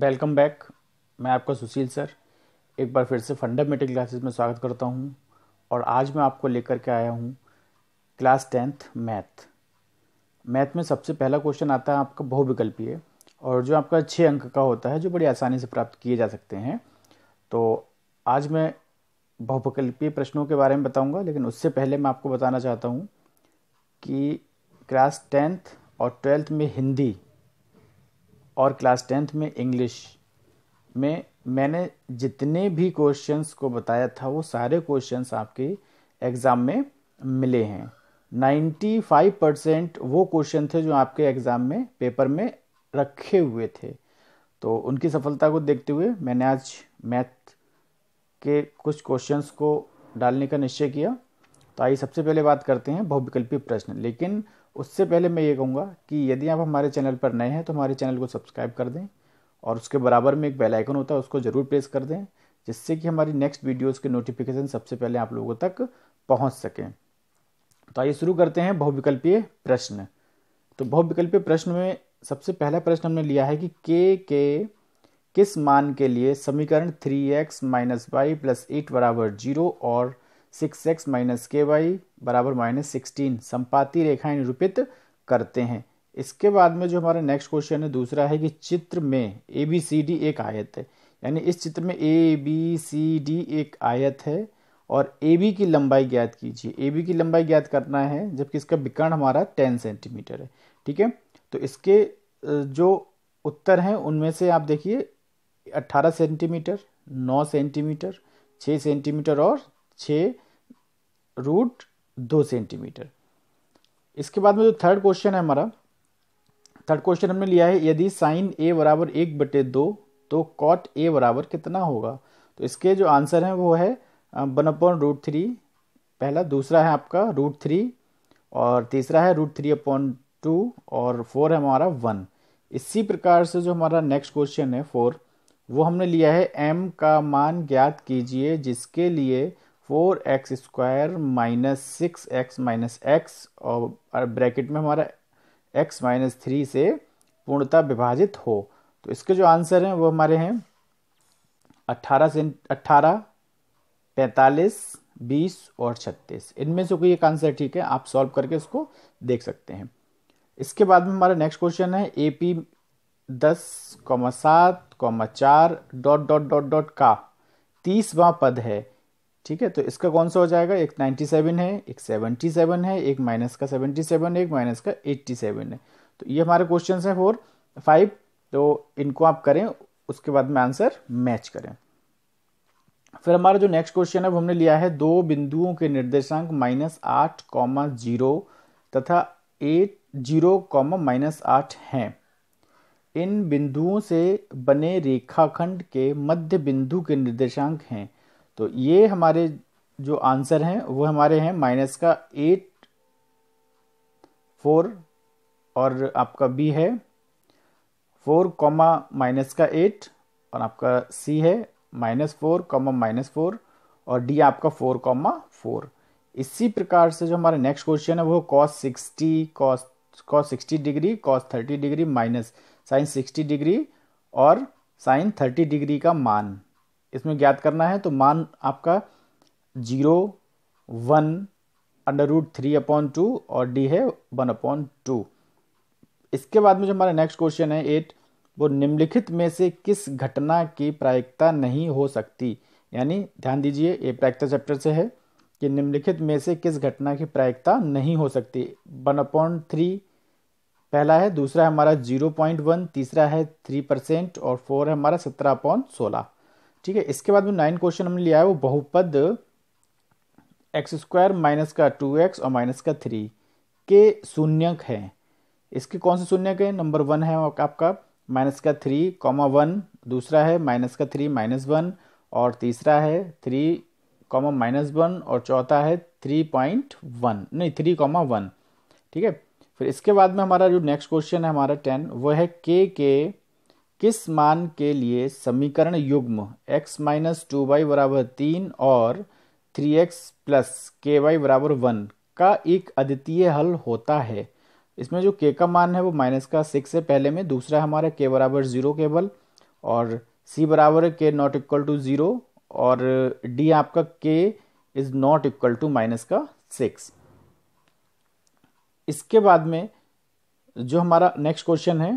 welcome back मैं आपका सुशील sir एक बार फिर से फंडामेंटल क्लासेस में स्वागत करता हूं और आज मैं आपको लेकर के आया हूं क्लास टेंथ मैथ मैथ में सबसे पहला क्वेश्चन आता है आपका बहुविकल्पीय और जो आपका छः अंक का होता है जो बड़ी आसानी से प्राप्त किए जा सकते हैं तो आज मैं बहुविकल्पीय प्रश्नों के बारे में बताऊँगा लेकिन उससे पहले मैं आपको बताना चाहता हूँ कि क्लास टेंथ और ट्वेल्थ में हिंदी और क्लास टेंथ में इंग्लिश में मैंने जितने भी क्वेश्चंस को बताया था वो सारे क्वेश्चंस आपके एग्ज़ाम में मिले हैं 95 परसेंट वो क्वेश्चन थे जो आपके एग्ज़ाम में पेपर में रखे हुए थे तो उनकी सफलता को देखते हुए मैंने आज मैथ के कुछ क्वेश्चंस को डालने का निश्चय किया तो आइए सबसे पहले बात करते हैं बहुविकल्पी प्रश्न लेकिन उससे पहले मैं ये कहूँगा कि यदि आप हमारे चैनल पर नए हैं तो हमारे चैनल को सब्सक्राइब कर दें और उसके बराबर में एक बेल आइकन होता है उसको ज़रूर प्रेस कर दें जिससे कि हमारी नेक्स्ट वीडियोस के नोटिफिकेशन सबसे पहले आप लोगों तक पहुंच सकें तो आइए शुरू करते हैं बहुविकल्पीय प्रश्न तो बहुविकल्पीय प्रश्न में सबसे पहला प्रश्न हमने लिया है कि के के किस मान के लिए समीकरण three X minus Y plus eight बराबर जीरो और six X minus K Y बराबर माइनस सिक्सटीन संपाति रेखाएं निरूपित करते हैं इसके बाद में जो हमारा नेक्स्ट क्वेश्चन है दूसरा है कि चित्र में ए बी सी डी एक आयत है यानी इस चित्र में ए बी सी डी एक आयत है और ए बी की लंबाई ज्ञात कीजिए ए बी की लंबाई ज्ञात करना है जबकि इसका विकर्ण हमारा टेन सेंटीमीटर है ठीक है तो इसके जो उत्तर हैं उनमें से आप देखिए अट्ठारह सेंटीमीटर नौ सेंटीमीटर छः सेंटीमीटर और छ रूट दो सेंटीमीटर इसके बाद में जो थर्ड क्वेश्चन है हमारा थर्ड क्वेश्चन हमने लिया है यदि साइन ए बराबर एक बटे दो तो कॉट ए बराबर कितना होगा तो इसके जो आंसर है वो है वन अपॉन रूट थ्री पहला दूसरा है आपका रूट थ्री और तीसरा है रूट थ्री अपॉन टू और फोर है हमारा वन इसी प्रकार से जो हमारा नेक्स्ट क्वेश्चन है फोर वो हमने लिया है एम का मान ज्ञात कीजिए जिसके लिए four X square minus six X minus X और ब्रैकेट में हमारा एक्स माइनस थ्री से पूर्णता विभाजित हो तो इसके जो आंसर हैं वो हमारे हैं अट्ठारह से अट्ठारह पैंतालीस बीस और छत्तीस इनमें से कोई एक आंसर ठीक है आप सॉल्व करके इसको देख सकते हैं इसके बाद में हमारा नेक्स्ट क्वेश्चन है ए पी दस कॉमा सात कॉमा चार डॉट डॉट डॉट डॉट का तीसवा पद है ठीक है तो इसका कौन सा हो जाएगा एक नाइन्टी सेवन है एक सेवनटी सेवन है एक माइनस का सेवनटी सेवन है एक माइनस का एट्टी सेवन है तो ये हमारे क्वेश्चन है फोर फाइव तो इनको आप करें उसके बाद में आंसर मैच करें फिर हमारा जो नेक्स्ट क्वेश्चन है वो हमने लिया है दो बिंदुओं के निर्देशांक माइनस आठ कॉमा जीरो तथा एट जीरो कॉमा माइनस आठ हैं इन बिंदुओं से बने रेखाखंड के मध्य बिंदु के निर्देशांक हैं तो ये हमारे जो आंसर हैं वो हमारे हैं माइनस का एट फोर और आपका बी है फोर कॉमा माइनस का एट और आपका सी है minus four comma minus four और डी आपका फोर कॉमा फोर इसी प्रकार से जो हमारा नेक्स्ट क्वेश्चन है वो cos sixty cos cos sixty degree cos thirty degree minus sine sixty degree और साइन थर्टी डिग्री का मान इसमें ज्ञात करना है तो मान आपका zero one under root three upon two और डी है वन अपॉन टू इसके बाद में जो हमारा नेक्स्ट क्वेश्चन है एट वो निम्नलिखित में से किस घटना की प्रायिकता नहीं हो सकती यानी ध्यान दीजिए ये प्रायिकता चैप्टर से है कि निम्नलिखित में से किस घटना की प्रायिकता नहीं हो सकती वन अपॉइंट थ्री पहला है दूसरा है हमारा जीरो पॉइंट वन तीसरा है थ्री परसेंट और फोर है हमारा सत्रह अपॉन सोलह ठीक है इसके बाद में नाइन क्वेश्चन हमने लिया है वो बहुपद एक्स स्क्वायर माइनस का टू एक्स और माइनस का थ्री के शून्यक हैं इसके कौन से शून्यक है नंबर वन है आपका माइनस का थ्री कॉमा वन दूसरा है माइनस का थ्री माइनस वन और तीसरा है थ्री कॉमा माइनस वन और चौथा है थ्री पॉइंट वन नहीं थ्री कॉमा वन ठीक है फिर इसके बाद में हमारा जो नेक्स्ट क्वेश्चन है हमारा टेन वो है के के किस मान के लिए समीकरण युग्म x माइनस टू वाई बराबर तीन और थ्री एक्स प्लस के वाई बराबर वन का एक अद्वितीय हल होता है इसमें जो के का मान है वो माइनस का सिक्स से पहले में दूसरा हमारा के बराबर जीरो केवल और सी बराबर k not equal to zero और डी आपका k is not equal to minus का सिक्स इसके बाद में जो हमारा नेक्स्ट क्वेश्चन है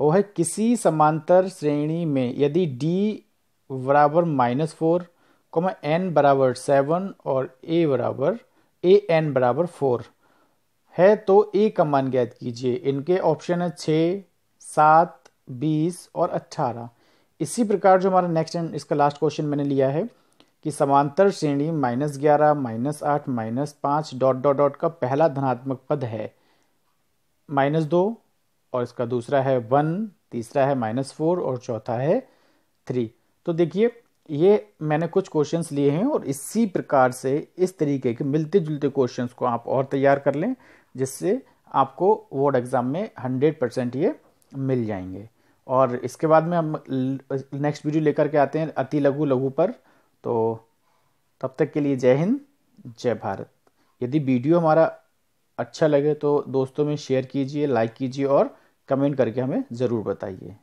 वो है किसी समांतर श्रेणी में यदि d बराबर माइनस फोर कॉमा एन बराबर सेवन और a बराबर ए एन बराबर फोर है तो ए का मान ज्ञात कीजिए इनके ऑप्शन है छः सात बीस और अट्ठारह इसी प्रकार जो हमारा नेक्स्ट एंड इसका लास्ट क्वेश्चन मैंने लिया है कि समांतर श्रेणी माइनस ग्यारह माइनस आठ माइनस पाँच डॉट डॉट डॉट का पहला धनात्मक पद है माइनस दो और इसका दूसरा है वन तीसरा है माइनस फोर और चौथा है थ्री तो देखिए ये मैंने कुछ क्वेश्चंस लिए हैं और इसी प्रकार से इस तरीके के मिलते जुलते क्वेश्चंस को आप और तैयार कर लें जिससे आपको बोर्ड एग्ज़ाम में हंड्रेड परसेंट ये मिल जाएंगे और इसके बाद में हम नेक्स्ट वीडियो लेकर के आते हैं अति लघु लघु पर तो तब तक के लिए जय हिंद जय भारत यदि वीडियो हमारा अच्छा लगे तो दोस्तों में शेयर कीजिए लाइक कीजिए और कमेंट करके हमें ज़रूर बताइए